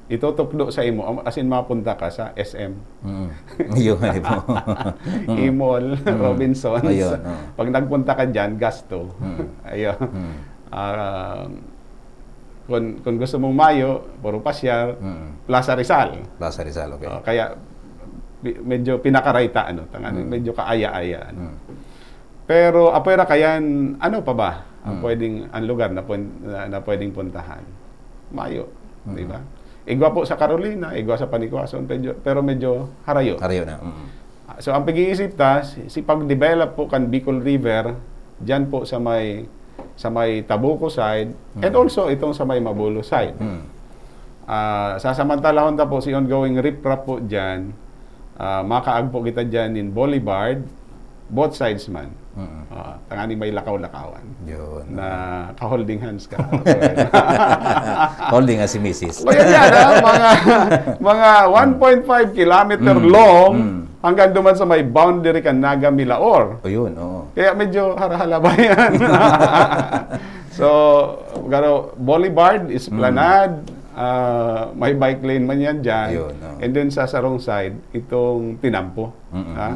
itutupdo sa imo as in mapunta ka sa SM. Mm. *laughs* Yun ay po. Imol, *laughs* mm. mm. Robinsons. Ayun, oh. Pag nagpunta ka diyan, gasto. Mm. Ayun. Mm. Uh, kung, kung gusto mong Mayo, puro pasyar, mm. Plaza Rizal. Plaza Rizal, okay. Uh, kaya medyo pinakarayta ano, tangan, mm. medyo kaaya-aya ano. Mm. Pero apera kayan, ano pa ba ang mm. pwedeng ang lugar na, na, na pwedeng puntahan? Mayo, mm. di ba? Igwa po sa Carolina, igwa sa Paniguason, pero medyo harayo. Harayo na. Mm-hmm. So ang pag-iisip ta, si pag-develop po kan Bicol River, dyan po sa may sa may Tabuco side mm-hmm. and also itong sa may Mabolo side. Mm-hmm. Uh, ah, sasamantalahon ta po si ongoing riprap po dyan, Uh, makaagpo kita dyan in Boulevard, both sides man. Mm-hmm. Uh, may lakaw-lakawan. Yun. Na ka-holding hands ka. *laughs* holding as si Mrs. o yan yan, ah, ha? mga, mga 1.5 hmm. kilometer mm. long mm. hanggang duman sa may boundary ka Naga Milaor. O oh, yun, oo. Kaya medyo harahala ba yan? *laughs* so, gano, Boulevard, Esplanade, mm. Uh, may bike lane man yan dyan. Yun, oh. And then sa sarong side, itong Tinampo. Mm-mm. Ha?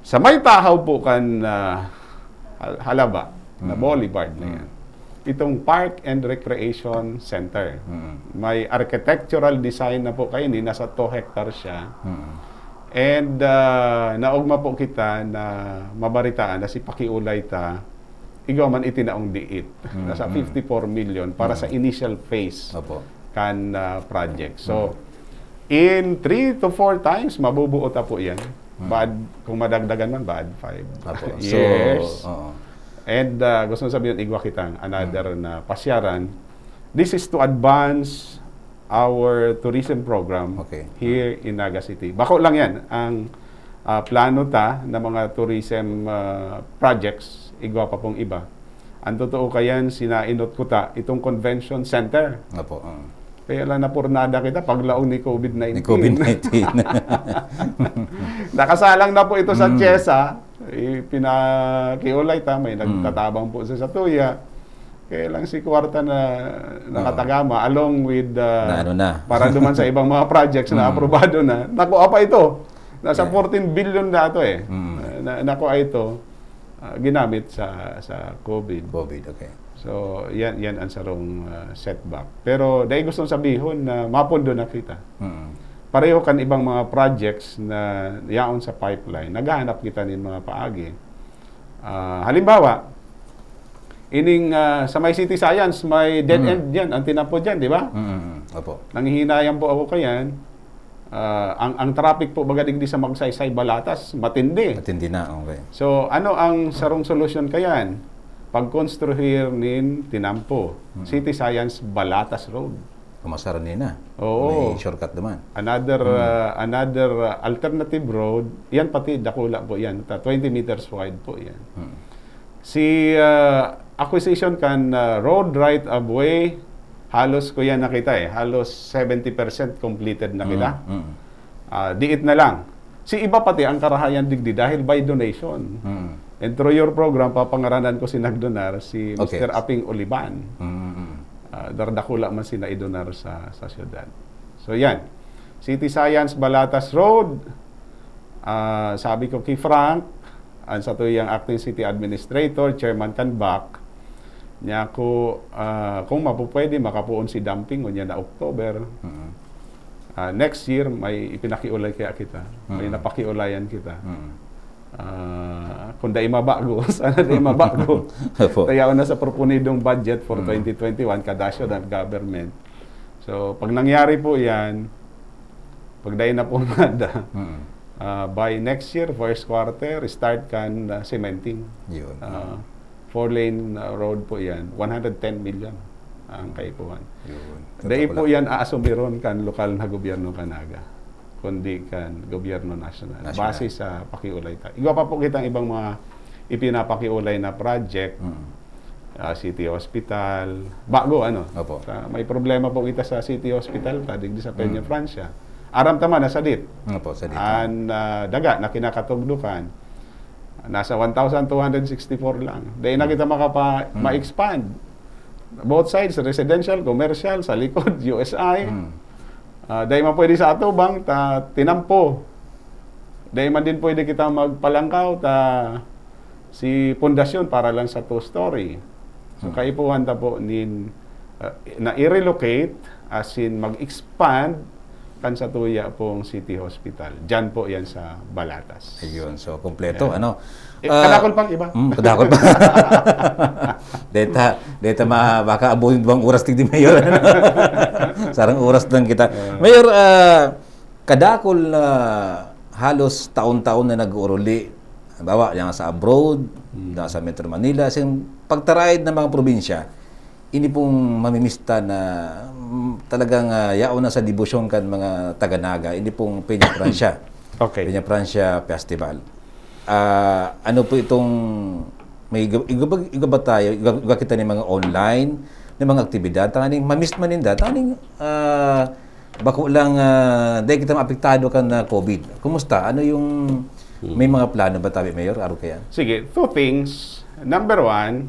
Sa may tahaw po kan uh, halaba mm-hmm. na mm. boulevard na yan, itong Park and Recreation Center. Mm-hmm. May architectural design na po kayo, ni nasa 2 hectares siya. Mm-hmm. And uh, naugma po kita na mabaritaan na si Pakiulay ta igaw man itinaong diit. Mm-hmm. Nasa 54 mm. million para mm-hmm. sa mm. initial phase Opo. kan uh, project. So, mm-hmm. in 3 to 4 times, mabubuo ta po yan. Bad, kung madagdagan man, bad five. Apo. *laughs* yes. So, uh And uh, gusto ko sabihin, igwa kitang another mm. na pasyaran. This is to advance our tourism program okay. here in Naga City. Bako lang yan, ang uh, plano ta na mga tourism uh, projects, igwa pa pong iba. Ang totoo kayan, sinainot ko ta, itong convention center. Apo, uh. Kaya lang napurnada kita paglaon ni COVID-19. Ni COVID-19. *laughs* Nakasalang na po ito sa mm. Chesa. Eh, Pinakiulay ah, ta, may mm. nagtatabang po sa Satuya. Kaya lang si Kwarta na nakatagama oh. along with uh, ano na. para duman sa ibang mga projects na mm. aprobado na. Nakuha pa ito. Nasa 14 billion na ito eh. Mm. Na, nakuha ito uh, ginamit sa sa COVID. COVID, okay. So, yan, yan ang sarong uh, setback. Pero dahil gusto sabihin na mapondo na kita. mm pareho kan ibang mga projects na yaon sa pipeline, naghahanap kita nin mga paagi. Uh, halimbawa, ining uh, sa may city science, may dead mm. end diyan, ang tinapo diyan, di ba? Mm. Opo. Nanghihinayan po ako kayan. Uh, ang, ang traffic po baga di sa magsaysay balatas, matindi. Matindi na, okay. So, ano ang sarong solution kayan? Pagkonstruhir nin Tinampo, mm. City Science Balatas Road. Kumasara na. Ah. Oo. May shortcut naman. Another hmm. uh, another uh, alternative road, yan pati Dakula po yan. 20 meters wide po yan. Hmm. Si uh, acquisition can uh, road right of way halos ko yan nakita eh. Halos 70% completed na kita. Hmm. Hmm. Uh, diit na lang. Si iba pati ang karahayan digdi dahil by donation. Hmm. And through your program, papangaranan ko si Nagdonar, si okay. Mr. Aping Oliban. Mm-hmm uh, dardakula man sina idonar sa, sa syudad. So yan. City Science Balatas Road. Uh, sabi ko kay Frank, ang sa tuyang acting city administrator, chairman Kanbak, niya ko, uh, kung mapupwede, makapuon si dumping o na October. Uh-huh. Uh, next year, may ipinakiulay kaya kita. Uh-huh. May mm-hmm. napakiulayan kita. Uh-huh. Uh, kung da imabago, *laughs* sana da imabago. *laughs* Tayaw na sa proponidong budget for mm. 2021, kadasyo ng government. So, pag nangyari po yan, pag dahil na po mada, mm. uh, by next year, first quarter, start kan uh, cementing. Yun. Uh, four-lane road po yan, 110 million ang kaipuhan. Yun. Dahil po yan aasumiron kan lokal na gobyerno Kanaga kundi kan gobyerno nasyonal national. base sa pakiulay ta. Iba pa po kitang ibang mga ipinapakiulay na project, mm. uh, City Hospital, bago ano. Opo. Sa, may problema po kita sa City Hospital, tadig mm. sa Peña mm. Francia. Aram tama, nasa dit. Opo, sa dit. Ang uh, ah, daga na kinakatugdukan, nasa 1,264 lang. Dahil mm. na kita mm. makapa, mm. ma-expand. Both sides, residential, commercial, sa likod, USI. *laughs* Mm. Uh, ah, dahil man pwede sa ato bang ta tinampo. Dahil man din pwede kita magpalangkaw ta si pundasyon para lang sa two story. So hmm. kaipuhan ta po nin uh, na i-relocate as in mag-expand kan sa tuya pong City Hospital. Diyan po yan sa Balatas. Ayun, so kompleto. Yeah. Ano? Eh, kadakol pang iba. Mm, kadakol pa. *laughs* deta, deta ma, baka abunin bang oras tigdi mayor. Ano? *laughs* Sarang oras lang kita. Mayor, uh, kadakol na halos taon-taon na nag-uuruli. Halimbawa, yung sa abroad, hmm. sa Metro Manila, sa pagtaraid ng mga probinsya, ini pong mamimista na mm, talagang uh, ah, yao na sa debosyon kan mga taga-naga, ini pong Peña *coughs* Francia. okay. Peña Francia Festival. Uh, ano po itong may igabag igaba tayo, igaba kita ng mga online, ng mga aktibidad tanganing mamiss maninda tanganing uh, ah, bako lang uh, ah, dahil kita maapektado ka na COVID. Kumusta? Ano yung hmm. may mga plano ba tabi, Mayor? Aro kaya? Sige, two things. Number one,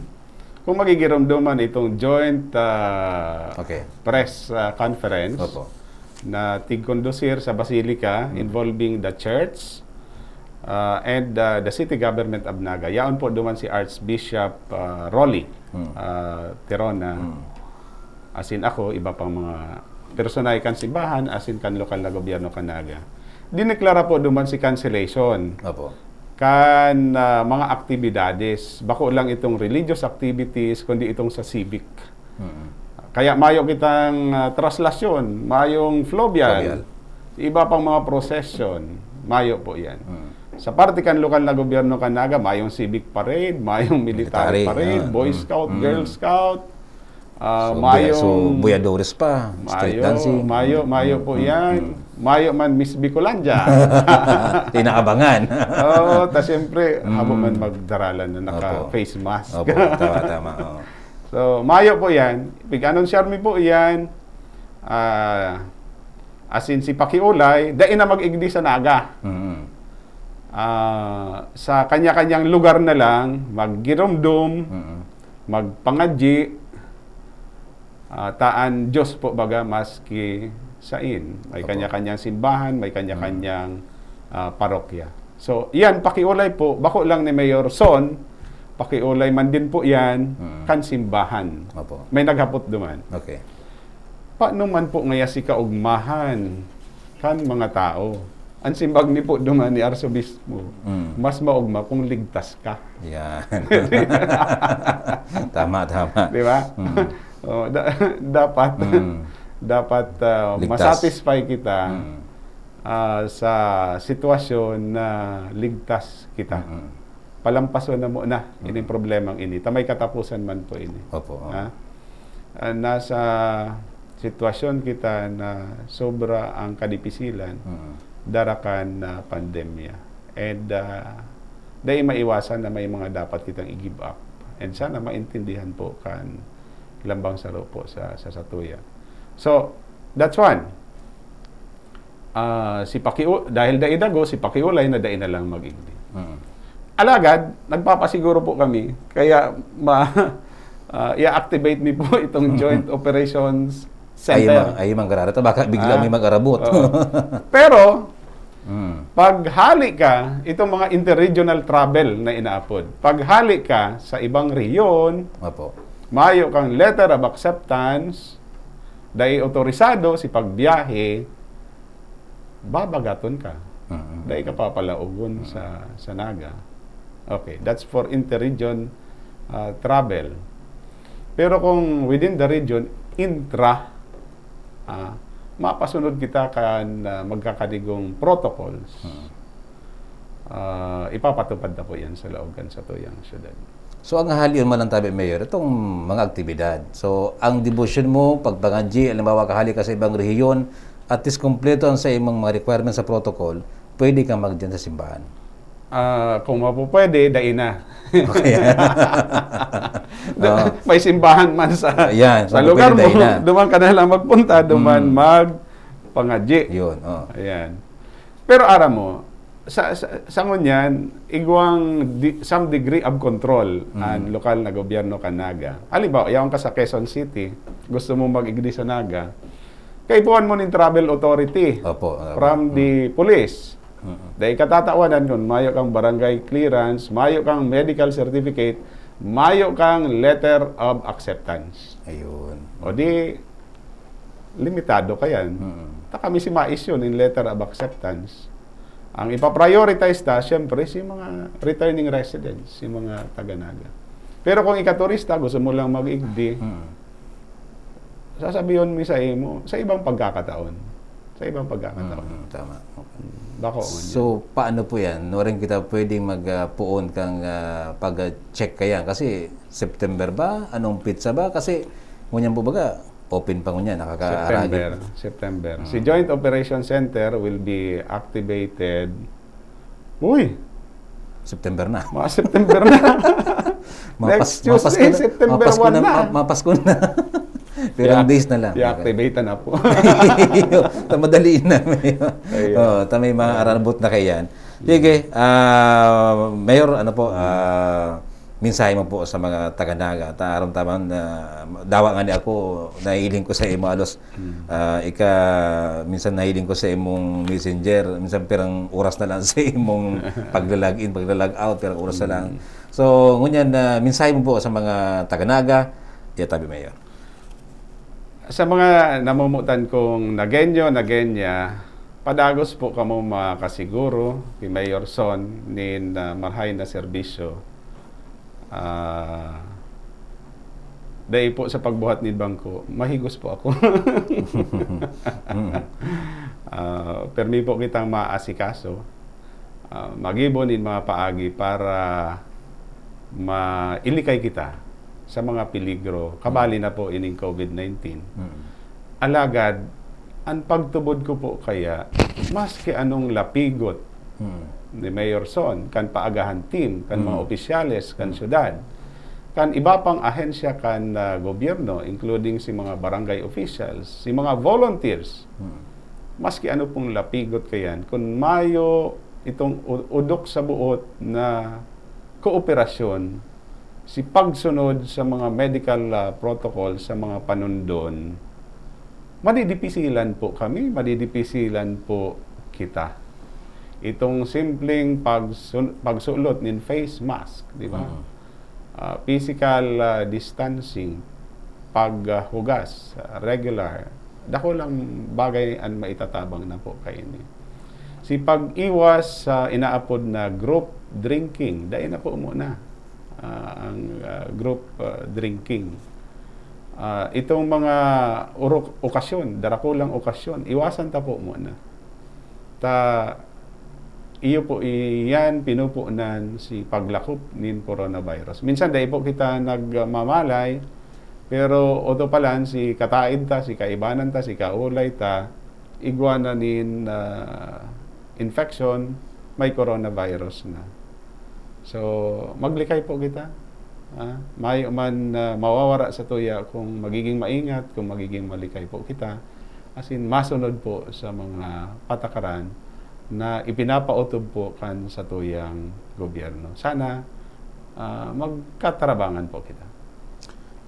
kung magigiramduman itong joint uh, okay. press uh, conference Opo. na tigkondusir sa Basilica -hmm. involving the church uh, and uh, the city government of Naga. Yaon po duman si Archbishop uh, Rolly mm. uh, ah, Tirona. Mm. As in ako, iba pang mga personay kan simbahan, as in kan lokal na gobyerno kanaga. Dineklara po duman si cancellation. Apo. Kan uh, mga aktibidades. Bako lang itong religious activities, kundi itong sa civic. Mm-hmm. Kaya mayo kitang uh, ah, translasyon, mayong flobial, iba pang mga procession, mayo po yan. mm sa parte kan lokal na gobyerno kanaga, mayong civic parade, mayong military, military parade, uh, boy mm. scout, mm, girl scout, Uh, so, mayo so buyadores pa, street mayo, dancing. Mayo, mayo po mm-hmm. yan. Mm, mm. Mayo man Miss Bicolandia. *laughs* tinakabangan *laughs* Oo, oh, ta syempre mm. habang man magdaralan na naka-face mask. Opo, tama, tama. Oh. *laughs* So, mayo po yan. Big announcer mi po yan. Uh, ah, asin si Pakiulay, dahil na mag-igdi sa naga. Mm-hmm uh, sa kanya-kanyang lugar na lang, maggirumdum, mm-hmm. magpangadji, uh, taan Diyos po baga maski sain. May kanya-kanyang simbahan, may kanya-kanyang uh, parokya. So, yan, pakiulay po. Bako lang ni Mayor Son, pakiulay man din po yan, mm-hmm. kan simbahan. Opo. May naghapot duman. Okay. Paano man po ngaya si kaugmahan kan mga tao? ang simbag ni po duma ni arsobismo mm. mas maugma kung ligtas ka. Yan. *laughs* tama, tama. Di ba? Mm. oh, da- dapat, mm. dapat uh, ligtas. masatisfy kita mm. uh, sa sitwasyon na ligtas kita. mm Palampaso na mo na, mm. ini problemang ini. Tamay katapusan man po ini. Opo. Oh. Ha? Uh, nasa sitwasyon kita na sobra ang kadipisilan, mm darakan na pandemya. And uh, dahil maiwasan na may mga dapat kitang i-give up. And sana maintindihan po kan lambang saro po sa, sa Satuya. So, that's one. Uh, si Pakiu, dahil daidago, si Pakiulay na dain na lang mag-igdi. mm Alagad, nagpapasiguro po kami. Kaya ma, uh, *laughs* i-activate mi po itong *laughs* Joint Operations center. Ay, ay mangararata. Baka bigla ah. may mag-arabot. *laughs* Pero, mm. paghali ka, itong mga interregional travel na inaapod, paghali ka sa ibang reyon, Apo. mayo kang letter of acceptance, dahil otorisado si pagbiyahe, babagaton ka. Mm-hmm. Dahil ka papalaugon mm-hmm. sa, sa Naga. Okay, that's for interregion uh, travel. Pero kung within the region, intra ah, mapasunod kita kan uh, magkakadigong protocols. Hmm. Uh, ipapatupad na po yan sa Laogan sa Tuyang Siyudad. So ang halian man ng tabi mayor, itong mga aktibidad. So ang devotion mo, pagbanganji, alimbawa kahali ka sa ibang rehiyon, at is kompleto ang sa imong mga requirements sa protocol, pwede kang mag sa simbahan uh, kung mapupwede, dain na. Okay. *laughs* oh. May simbahan man sa, Ayan, sa lugar mo, duman ka na lang magpunta, duman hmm. mag pangadji. Yun, oh. Ayan. Pero ara mo, sa, sa, sa ngunyan, igwang di, some degree of control mm. ang lokal na gobyerno kanaga. Alibaw, ayaw ka sa Quezon City, gusto mo mag-igdi sa Naga, kaipuan mo ng travel authority Opo, from mm. the police. Uh-huh. Dahil katatawanan nun, mayo kang barangay clearance, mayo kang medical certificate, mayo kang letter of acceptance. Ayun. O di, limitado ka yan. Uh-huh. Takami si mais yun in letter of acceptance. Ang ipaprioritize ta, siyempre, si mga returning residents, si mga taga-naga. Pero kung ikaturista, gusto mo lang mag-igdi, uh-huh. sasabihin mo sa imo, sa ibang pagkakataon. Sa ibang pagkakataon. Uh-huh. Tama. Okay. Dako. So, paano po yan? Norin kita pwedeng magpuon uh, kang uh, pag-check kaya. Kasi September ba? Anong pizza ba? Kasi, ngunyan po baga, open pa ngunyan. September. September. Uh-huh. Si Joint Operation Center will be activated. Uy! September na. Mga September na. *laughs* Next Tuesday, September 1 na. na. Mapasko na. Pero ang days na lang. I-activate na po. Tamadaliin *laughs* na. Oh, tamay mga aranabot na kay yan. Sige, uh, Mayor, ano po, uh, ah, minsahe mo po sa mga taganaga. Taaram tamang na uh, dawa nga ni ako, nailing ko sa imo alos. Uh, ika, minsan nailing ko sa imong messenger, minsan pirang oras na lang *laughs* sa imong paglalag in, paglalag out, pirang oras na lang. Hmm. So, ngunyan, uh, minsahe mo po sa mga taga-naga, yatabi mayor sa mga namumutan kong nagenyo, nagenya, padagos po kamo makasiguro ni Mayor Son nin uh, marhay na serbisyo. Uh, dahil po sa pagbuhat ni bangko, mahigos po ako. uh, *laughs* permi po kitang maasikaso. Uh, ah, magibon in mga paagi para mailikay kita sa mga peligro, kabali na po ining COVID-19, mm alagad, ang pagtubod ko po kaya, maski anong lapigot mm. ni Mayor Son, kan paagahan team, kan mga mm. opisyales, kan mm. syudad, kan iba pang ahensya kan uh, gobyerno, including si mga barangay officials, si mga volunteers, mm-hmm. maski ano pong lapigot kayan, kung mayo itong udok sa buot na kooperasyon si pagsunod sa mga medical uh, protocol sa mga panundon, madidipisilan po kami, madidipisilan po kita. Itong simpleng pagsul- pagsulot ng face mask, di ba? Uh-huh. Uh, physical uh, distancing, paghugas, uh, uh, regular, dako lang bagay ang maitatabang na po kayo ni. Si pag-iwas sa uh, inaapod na group drinking, dahil na po muna uh, ang uh, group uh, drinking. Uh, itong mga urok, okasyon, darakulang okasyon, iwasan ta po muna. Ta, iyo po iyan pinupunan si paglakop nin coronavirus. Minsan dahil po kita nagmamalay, pero oto palan si kataid ta, si kaibanan ta, si kaulay ta, igwanan nin uh, infection, may coronavirus na. So, maglikay po kita. Ah, may uman uh, mawawara sa tuya kung magiging maingat, kung magiging malikay po kita. As in, masunod po sa mga patakaran na ipinapautob po kan sa tuyang gobyerno. Sana uh, ah, magkatrabangan po kita.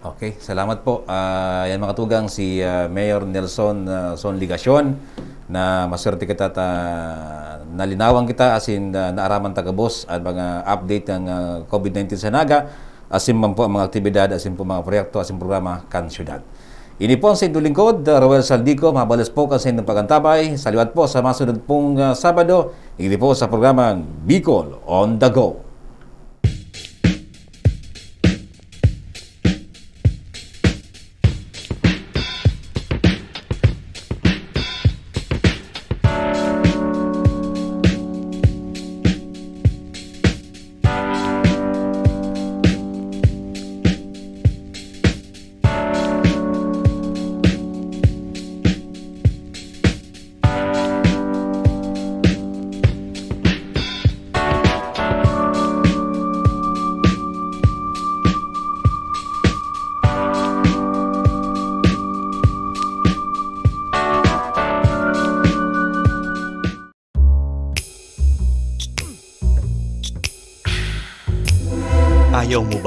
Okay, salamat po. Uh, yan mga tugang, si uh, Mayor Nelson uh, Son Ligacion na maswerte kita at uh, nalinawan kita as in uh, naaraman tagabos at mga update ng uh, COVID-19 sa Naga asin man po ang mga aktibidad, asin po mga proyekto, asin programa kan syudad. Ini po ang sa inyong lingkod, Roel Saldico, mabalas po kasi ng pagantabay. Saliwat po sa masunod pong uh, Sabado, hindi po sa programang Bicol on the Go.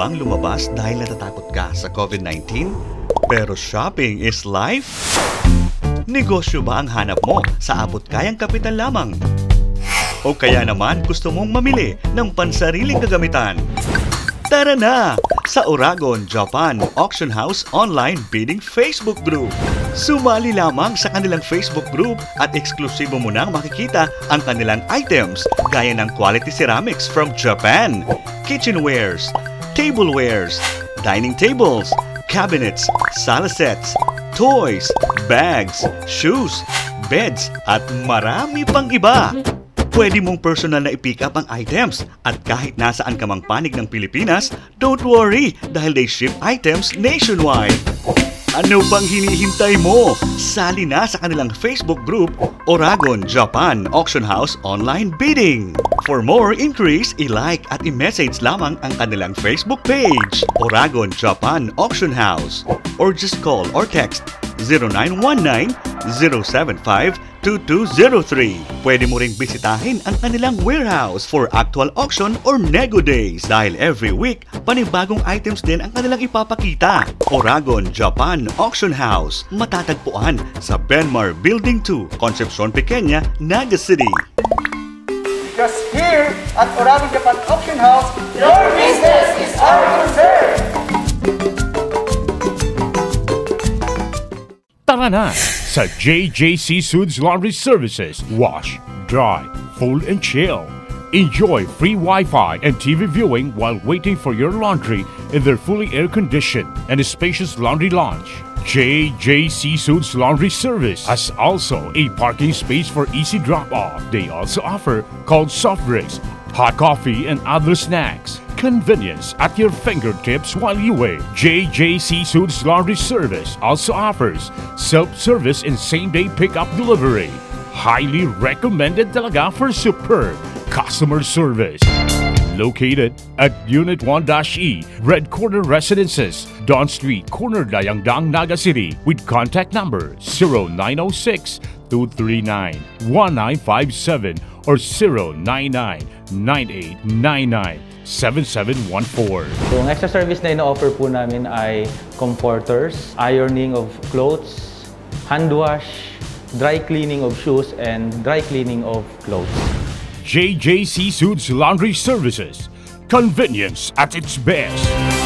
bang lumabas dahil natatakot ka sa COVID-19? Pero shopping is life? Negosyo ba ang hanap mo sa abot kayang kapital lamang? O kaya naman gusto mong mamili ng pansariling kagamitan? Tara na! Sa Oragon, Japan Auction House Online Bidding Facebook Group. Sumali lamang sa kanilang Facebook group at eksklusibo mo nang makikita ang kanilang items gaya ng quality ceramics from Japan, kitchenwares, Tablewares, dining tables, cabinets, sala sets, toys, bags, shoes, beds at marami pang iba. Pwede mong personal na i-pick up ang items at kahit nasaan ka mang panig ng Pilipinas, don't worry dahil they ship items nationwide. Ano bang hinihintay mo? Sali na sa kanilang Facebook group Oragon Japan Auction House Online Bidding. For more inquiries, i-like at i-message lamang ang kanilang Facebook page, Oragon Japan Auction House, or just call or text 0919-075-2203. Pwede mo ring bisitahin ang kanilang warehouse for actual auction or nego days dahil every week, panibagong items din ang kanilang ipapakita. Oragon, Japan Auction House, matatagpuan sa Benmar Building 2, Concepcion Pequeña, Naga City. Just here at Oragon Japan Auction House, your business is our concern! Saranath at JJC Suits Laundry Services. Wash, dry, fold, and chill. Enjoy free Wi Fi and TV viewing while waiting for your laundry in their fully air conditioned and spacious laundry lounge. JJC Suits Laundry Service has also a parking space for easy drop off. They also offer called soft drinks hot coffee, and other snacks. Convenience at your fingertips while you wait. JJC Suits Laundry Service also offers self-service and same-day pickup delivery. Highly recommended talaga for superb customer service located at Unit 1-E, Red Corner Residences, Don Street, Corner Dayangdang, Naga City, with contact number 0906 239 1957 or 099 714 So ang extra service na ino-offer po namin ay comforters, ironing of clothes, hand wash, dry cleaning of shoes, and dry cleaning of clothes. JJC Suits Laundry Services. Convenience at its best.